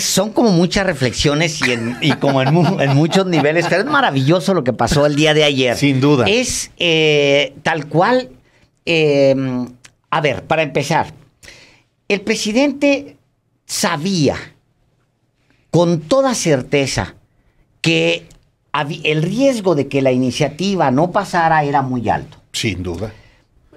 son como muchas reflexiones y, como en, muchos niveles, es maravilloso lo que pasó el día de ayer. Sin duda. Es eh, tal cual, em, a ver, para empezar, el presidente sabía con toda certeza que el riesgo de que la iniciativa no pasara era muy alto. Sin duda.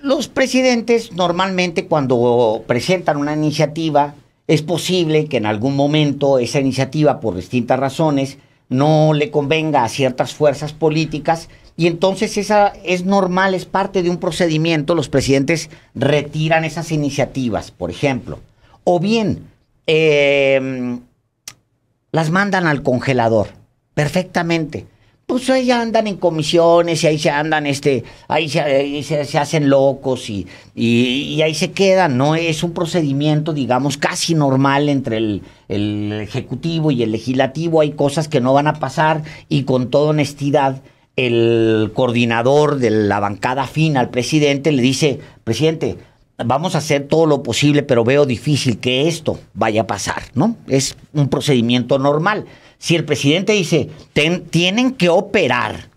Los presidentes normalmente cuando presentan una iniciativa es posible que en algún momento esa iniciativa, por distintas razones, no le convenga a ciertas fuerzas políticas y entonces esa es normal, es parte de un procedimiento, los presidentes retiran esas iniciativas, por ejemplo, o bien em, las mandan al congelador, perfectamente pues ahí andan en comisiones y ahí se andan, este, ahí se, se, hacen locos y, y, ahí se quedan, ¿no? Es un procedimiento, digamos, casi normal entre el, el, Ejecutivo y el Legislativo. Hay cosas que no van a pasar y con toda honestidad el coordinador de la bancada fina al presidente le dice, presidente, vamos a hacer todo lo posible, pero veo difícil que esto vaya a pasar, ¿no? Es un procedimiento normal. Si el presidente dice, tienen que operar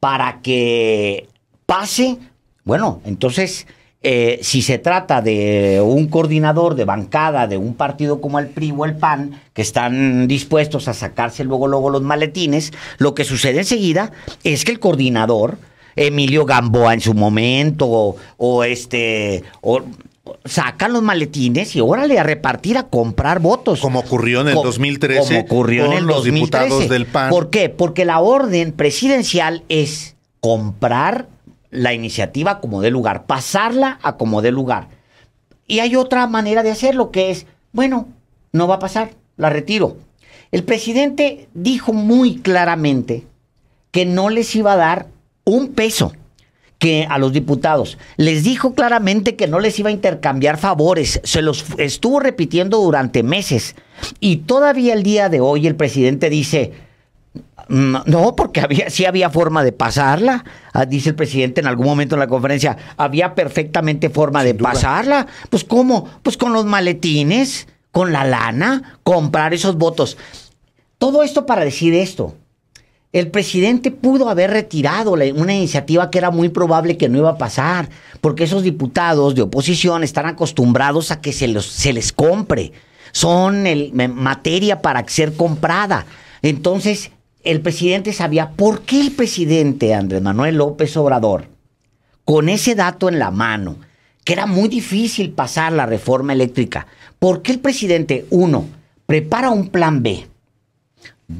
para que pase, bueno, entonces, eh, si se trata de un coordinador de bancada de un partido como el PRI o el PAN, que están dispuestos a sacarse luego, luego los maletines, lo que sucede enseguida es que el coordinador Emilio Gamboa en su momento, o, este, o, sacan los maletines y órale a repartir, a comprar votos. Como ocurrió en el 2013. Como ocurrió con en los diputados del PAN. ¿Por qué? Porque la orden presidencial es comprar la iniciativa como de lugar, pasarla a como de lugar. Y hay otra manera de hacerlo que es, bueno, no va a pasar, la retiro. El presidente dijo muy claramente que no les iba a dar un peso que a los diputados les dijo claramente que no les iba a intercambiar favores, se los estuvo repitiendo durante meses y todavía el día de hoy el presidente dice, mm, no, porque había, sí había forma de pasarla, ah, dice el presidente en algún momento en la conferencia, había perfectamente forma de pasarla. Pues cómo, pues con los maletines, con la lana, comprar esos votos. Todo esto para decir esto, el presidente pudo haber retirado una iniciativa que era muy probable que no iba a pasar, porque esos diputados de oposición están acostumbrados a que se, los, se les compre. Son materia para ser comprada. Entonces, el presidente sabía por qué el presidente Andrés Manuel López Obrador, con ese dato en la mano, que era muy difícil pasar la reforma eléctrica, ¿por qué el presidente, uno, prepara un plan B?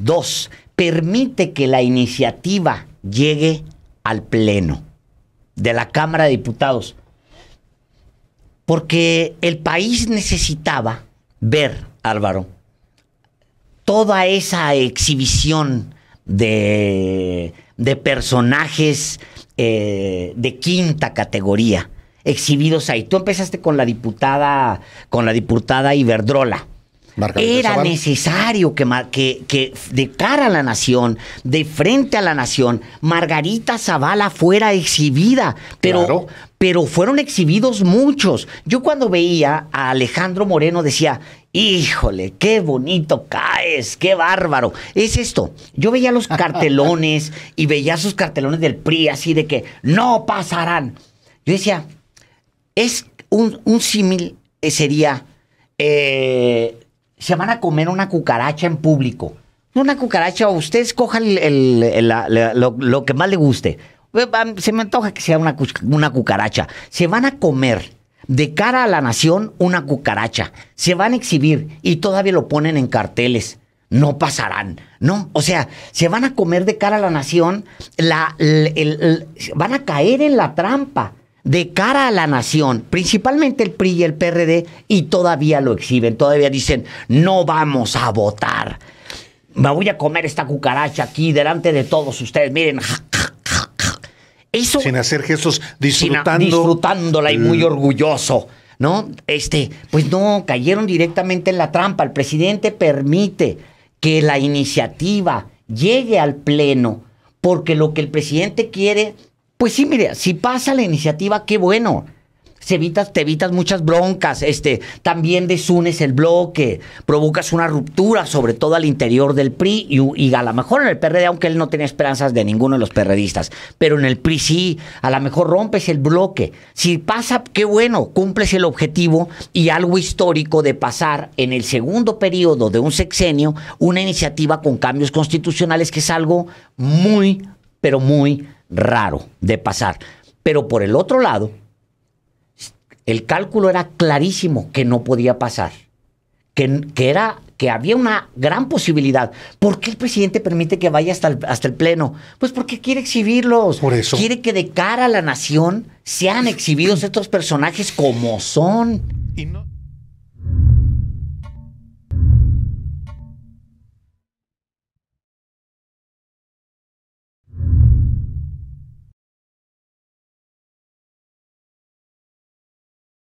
Dos, permite que la iniciativa llegue al Pleno de la Cámara de Diputados. Porque el país necesitaba ver, Álvaro, toda esa exhibición de, personajes eh, de quinta categoría exhibidos ahí. Tú empezaste con la diputada, con la diputada Iberdrola. Era necesario que, que, que, de cara a la nación, de frente a la nación, Margarita Zavala fuera exhibida, pero, pero fueron exhibidos muchos. Yo cuando veía a Alejandro Moreno decía, híjole, qué bonito caes, qué bárbaro. Es esto, yo veía los cartelones y veía sus cartelones del PRI así de que no pasarán. Yo decía, es un, símil, eh, sería... Eh, se van a comer una cucaracha en público. Una cucaracha, usted escoja lo, que más le guste. Eh, se me antoja que sea una, una cucaracha. Se van a comer de cara a la nación una cucaracha. Se van a exhibir y todavía lo ponen en carteles. No pasarán, ¿no? O sea, se van a comer de cara a la nación, la, van a caer en la trampa de cara a la nación, principalmente el PRI y el PRD, y todavía lo exhiben, todavía dicen, no vamos a votar. Me voy a comer esta cucaracha aquí delante de todos ustedes. Miren, eso. Sin hacer gestos, disfrutando. disfrutándola y muy orgulloso. ¿No? Este, pues no, cayeron directamente en la trampa. El presidente permite que la iniciativa llegue al Pleno, porque lo que el presidente quiere pues sí, mire, si pasa la iniciativa, qué bueno. Se evitas, te evitas muchas broncas, este, también desunes el bloque, provocas una ruptura, sobre todo al interior del PRI y, y, a lo mejor en el PRD, aunque él no tenía esperanzas de ninguno de los perredistas, pero en el PRI sí, a lo mejor rompes el bloque. Si pasa, qué bueno, cumples el objetivo y algo histórico de pasar en el segundo periodo de un sexenio una iniciativa con cambios constitucionales que es algo muy, pero muy raro de pasar. Pero por el otro lado, el cálculo era clarísimo que no podía pasar, que, que era que había una gran posibilidad. ¿Por qué el presidente permite que vaya hasta el, hasta el Pleno? Pues porque quiere exhibirlos. Por eso. Quiere que de cara a la nación sean exhibidos estos personajes como son. Y no...